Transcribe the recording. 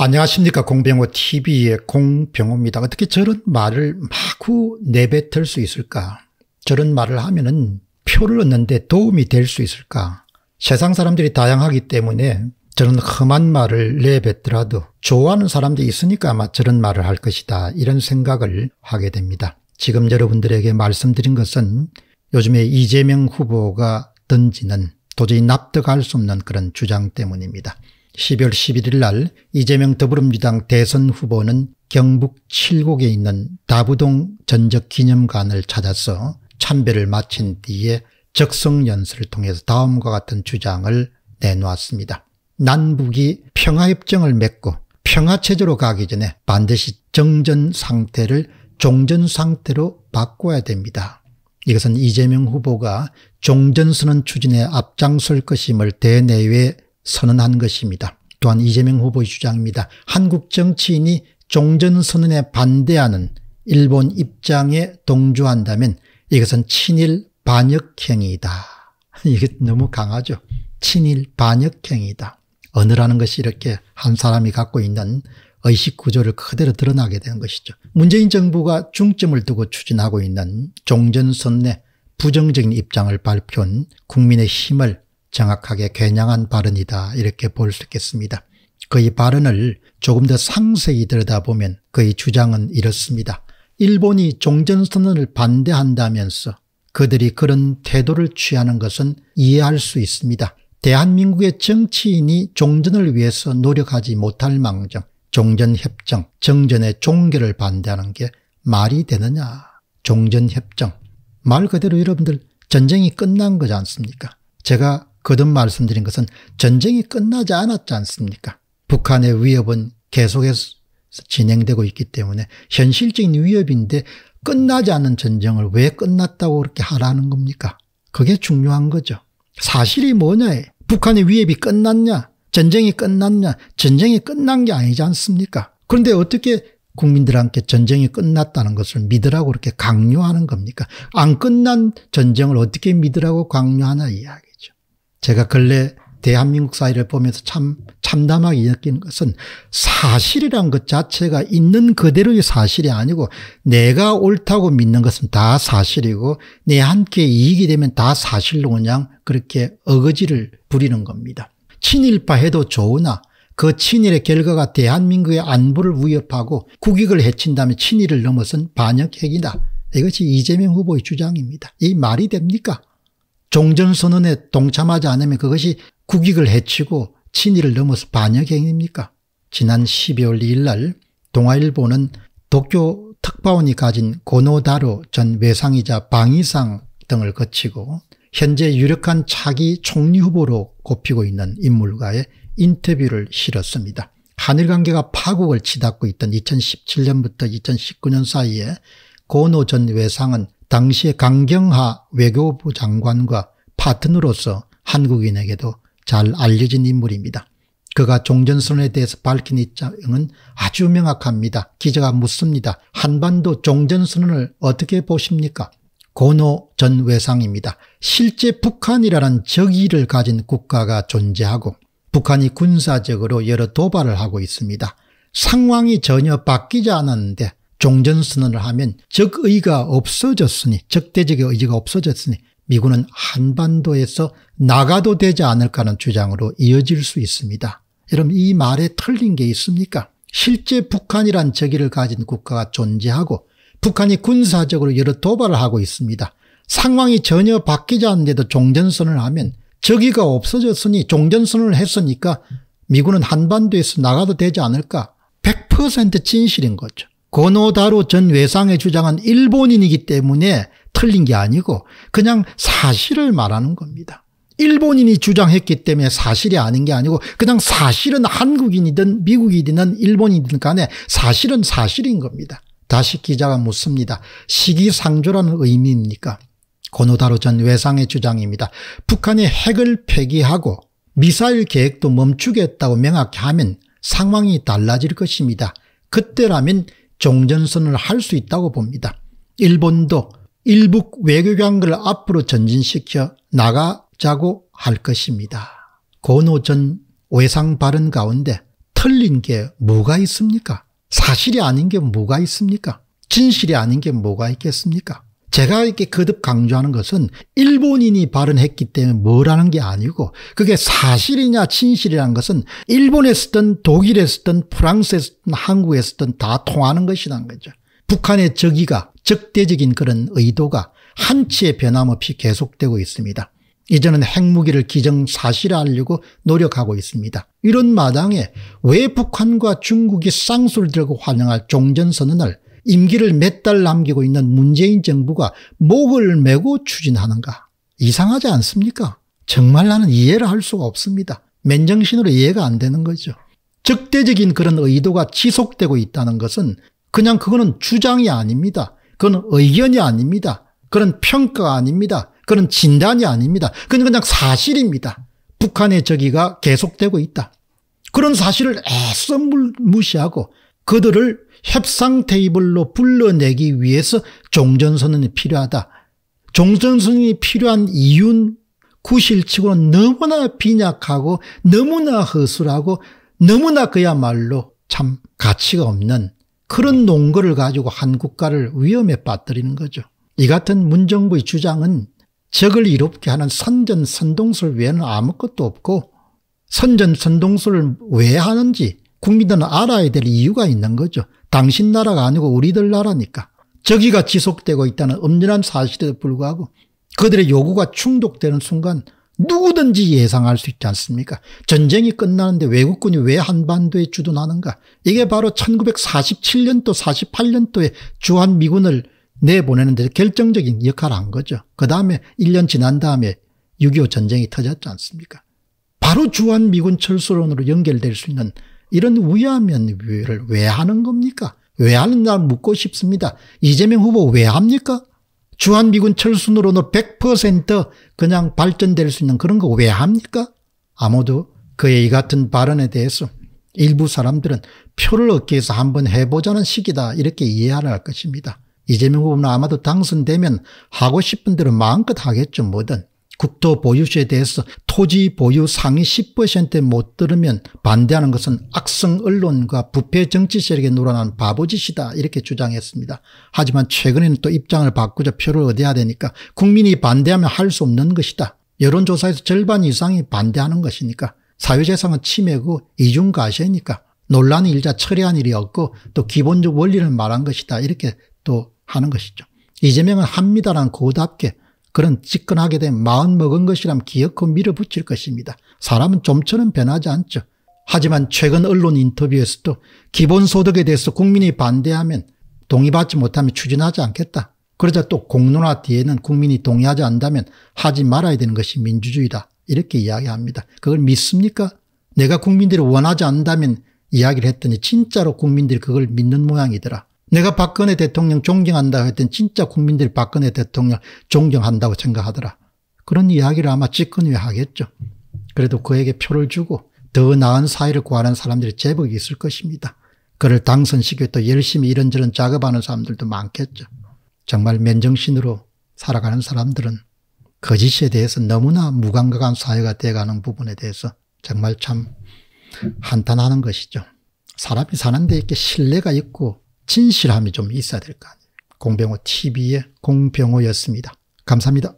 안녕하십니까 공병호 TV의 공병호입니다. 어떻게 저런 말을 마구 내뱉을 수 있을까? 저런 말을 하면 은 표를 얻는데 도움이 될 수 있을까? 세상 사람들이 다양하기 때문에 저런 험한 말을 내뱉더라도 좋아하는 사람들이 있으니까 아마 저런 말을 할 것이다 이런 생각을 하게 됩니다. 지금 여러분들에게 말씀드린 것은 요즘에 이재명 후보가 던지는 도저히 납득할 수 없는 그런 주장 때문입니다. 12월 11일 날 이재명 더불어민주당 대선 후보는 경북 칠곡에 있는 다부동 전적기념관을 찾아서 참배를 마친 뒤에 적성연설을 통해서 다음과 같은 주장을 내놓았습니다. 남북이 평화협정을 맺고 평화체제로 가기 전에 반드시 정전 상태를 종전 상태로 바꿔야 됩니다. 이것은 이재명 후보가 종전선언 추진에 앞장설 것임을 대내외 선언한 것입니다. 또한 이재명 후보의 주장입니다. 한국 정치인이 종전선언에 반대하는 일본 입장에 동조한다면 이것은 친일 반역행위다 이게 너무 강하죠. 친일 반역행위다. 언어라는 것이 이렇게 한 사람이 갖고 있는 의식 구조를 그대로 드러나게 되는 것이죠. 문재인 정부가 중점을 두고 추진하고 있는 종전선언에 부정적인 입장을 발표한 국민의 힘을 정확하게 겨냥한 발언이다 이렇게 볼 수 있겠습니다. 그의 발언을 조금 더 상세히 들여다보면 그의 주장은 이렇습니다. 일본이 종전선언을 반대한다면서 그들이 그런 태도를 취하는 것은 이해할 수 있습니다. 대한민국의 정치인이 종전을 위해서 노력하지 못할 망정, 종전협정, 정전의 종결을 반대하는 게 말이 되느냐. 종전협정. 말 그대로 여러분들 전쟁이 끝난 거지 않습니까? 제가 거듭 말씀드린 것은 전쟁이 끝나지 않았지 않습니까? 북한의 위협은 계속해서 진행되고 있기 때문에 현실적인 위협인데 끝나지 않은 전쟁을 왜 끝났다고 그렇게 하라는 겁니까? 그게 중요한 거죠. 사실이 뭐냐에 북한의 위협이 끝났냐? 전쟁이 끝났냐? 전쟁이 끝난 게 아니지 않습니까? 그런데 어떻게 국민들한테 전쟁이 끝났다는 것을 믿으라고 그렇게 강요하는 겁니까? 안 끝난 전쟁을 어떻게 믿으라고 강요하나 이야기. 제가 근래 대한민국 사회를 보면서 참 참담하게 느끼는 것은 사실이란 것 자체가 있는 그대로의 사실이 아니고 내가 옳다고 믿는 것은 다 사실이고 내한께 이익이 되면 다 사실로 그냥 그렇게 어거지를 부리는 겁니다. 친일파 해도 좋으나 그 친일의 결과가 대한민국의 안보를 위협하고 국익을 해친다면 친일을 넘어선 반역행위다. 이것이 이재명 후보의 주장입니다. 이 말이 됩니까? 종전선언에 동참하지 않으면 그것이 국익을 해치고 친일을 넘어서 반역행위입니까? 지난 12월 2일 날 동아일보는 도쿄 특파원이 가진 고노다로 전 외상이자 방위상 등을 거치고 현재 유력한 차기 총리 후보로 꼽히고 있는 인물과의 인터뷰를 실었습니다. 한일 관계가 파국을 치닫고 있던 2017년부터 2019년 사이에 고노 전 외상은 당시의 강경하 외교부 장관과 파트너로서 한국인에게도 잘 알려진 인물입니다. 그가 종전선언에 대해서 밝힌 입장은 아주 명확합니다. 기자가 묻습니다. 한반도 종전선언을 어떻게 보십니까? 고노 전 외상입니다. 실제 북한이라는 적의를 가진 국가가 존재하고 북한이 군사적으로 여러 도발을 하고 있습니다. 상황이 전혀 바뀌지 않았는데 종전선언을 하면 적의가 없어졌으니 적대적의 의지가 없어졌으니 미군은 한반도에서 나가도 되지 않을까 하는 주장으로 이어질 수 있습니다. 여러분 이 말에 틀린 게 있습니까? 실제 북한이란 적의를 가진 국가가 존재하고 북한이 군사적으로 여러 도발을 하고 있습니다. 상황이 전혀 바뀌지 않는데도 종전선을 하면 적의가 없어졌으니 종전선을 했으니까 미군은 한반도에서 나가도 되지 않을까 100% 진실인 거죠. 고노다로 전 외상의 주장은 일본인이기 때문에 틀린 게 아니고 그냥 사실을 말하는 겁니다. 일본인이 주장했기 때문에 사실이 아닌 게 아니고 그냥 사실은 한국인이든 미국인이든 일본인이든 간에 사실은 사실인 겁니다. 다시 기자가 묻습니다. 시기상조라는 의미입니까? 고노다로 전 외상의 주장입니다. 북한이 핵을 폐기하고 미사일 계획도 멈추겠다고 명확히 하면 상황이 달라질 것입니다. 그때라면 종전선을 할 수 있다고 봅니다. 일본도 일북 외교관계를 앞으로 전진시켜 나가자고 할 것입니다. 고노 전 외상 발언 가운데 틀린 게 뭐가 있습니까? 사실이 아닌 게 뭐가 있습니까? 진실이 아닌 게 뭐가 있겠습니까? 제가 이렇게 거듭 강조하는 것은 일본인이 발언했기 때문에 뭐라는 게 아니고 그게 사실이냐 진실이라는 것은 일본에 쓰든 독일에 쓰든 프랑스에 쓰든 한국에 쓰든 다 통하는 것이란 거죠. 북한의 적의가 적대적인 그런 의도가 한치의 변함없이 계속되고 있습니다. 이제는 핵무기를 기정사실화하려고 노력하고 있습니다. 이런 마당에 왜 북한과 중국이 쌍수를 들고 환영할 종전선언을 임기를 몇 달 남기고 있는 문재인 정부가 목을 메고 추진하는가. 이상하지 않습니까? 정말 나는 이해를 할 수가 없습니다. 맨정신으로 이해가 안 되는 거죠. 적대적인 그런 의도가 지속되고 있다는 것은 그냥 그거는 주장이 아닙니다. 그건 의견이 아닙니다. 그런 평가가 아닙니다. 그런 진단이 아닙니다. 그건 그냥 사실입니다. 북한의 저기가 계속되고 있다. 그런 사실을 애써 무시하고 그들을 협상 테이블로 불러내기 위해서 종전선언이 필요하다. 종전선언이 필요한 이유는 구실치고 너무나 빈약하고 너무나 허술하고 너무나 그야말로 참 가치가 없는 그런 논거를 가지고 한 국가를 위험에 빠뜨리는 거죠. 이 같은 문정부의 주장은 적을 이롭게 하는 선전선동술 외에는 아무것도 없고 선전선동술을 왜 하는지 국민들은 알아야 될 이유가 있는 거죠. 당신 나라가 아니고 우리들 나라니까. 저기가 지속되고 있다는 엄연한 사실에도 불구하고 그들의 요구가 충족되는 순간 누구든지 예상할 수 있지 않습니까? 전쟁이 끝나는데 외국군이 왜 한반도에 주둔하는가? 이게 바로 1947년도 48년도에 주한미군을 내보내는 데 결정적인 역할을 한 거죠. 그 다음에 1년 지난 다음에 6.25 전쟁이 터졌지 않습니까? 바로 주한미군 철수론으로 연결될 수 있는 이런 우 위하면 위를 왜 하는 겁니까? 왜 하는가 묻고 싶습니다. 이재명 후보 왜 합니까? 주한미군 철수로는 100% 그냥 발전될 수 있는 그런 거 왜 합니까? 아무도 그의 이 같은 발언에 대해서 일부 사람들은 표를 얻기 위해서 한번 해보자는 식이다 이렇게 이해를 할 것입니다. 이재명 후보는 아마도 당선되면 하고 싶은 대로 마음껏 하겠죠 뭐든 국토 보유세에 대해서 토지 보유 상위 10%에 못 들으면 반대하는 것은 악성 언론과 부패 정치 세력에 놀아난 바보짓이다 이렇게 주장했습니다. 하지만 최근에는 또 입장을 바꾸자 표를 얻어야 되니까 국민이 반대하면 할 수 없는 것이다. 여론조사에서 절반 이상이 반대하는 것이니까 사유재산은 침해고 이중과세니까 논란이 일자 철회한 일이 없고 또 기본적 원리를 말한 것이다 이렇게 또 하는 것이죠. 이재명은 합니다란 고답게 그런 찌끈하게 된 마음 먹은 것이란기억코 밀어붙일 것입니다. 사람은 좀처럼 변하지 않죠. 하지만 최근 언론 인터뷰에서도 기본소득에 대해서 국민이 반대하면 동의받지 못하면 추진하지 않겠다. 그러자 또 공론화 뒤에는 국민이 동의하지 않다면 하지 말아야 되는 것이 민주주의다. 이렇게 이야기합니다. 그걸 믿습니까? 내가 국민들이 원하지 않는다면 이야기를 했더니 진짜로 국민들이 그걸 믿는 모양이더라. 내가 박근혜 대통령 존경한다고 했더 진짜 국민들이 박근혜 대통령 존경한다고 생각하더라. 그런 이야기를 아마 집권위 하겠죠. 그래도 그에게 표를 주고 더 나은 사회를 구하는 사람들이 제법 있을 것입니다. 그를 당선시키고 또 열심히 이런저런 작업하는 사람들도 많겠죠. 정말 면정신으로 살아가는 사람들은 거짓에 그 대해서 너무나 무감각한 사회가 돼가는 부분에 대해서 정말 참 한탄하는 것이죠. 사람이 사는 데 이렇게 신뢰가 있고 진실함이 좀 있어야 될거 아니에요. 공병호 TV의 공병호였습니다. 감사합니다.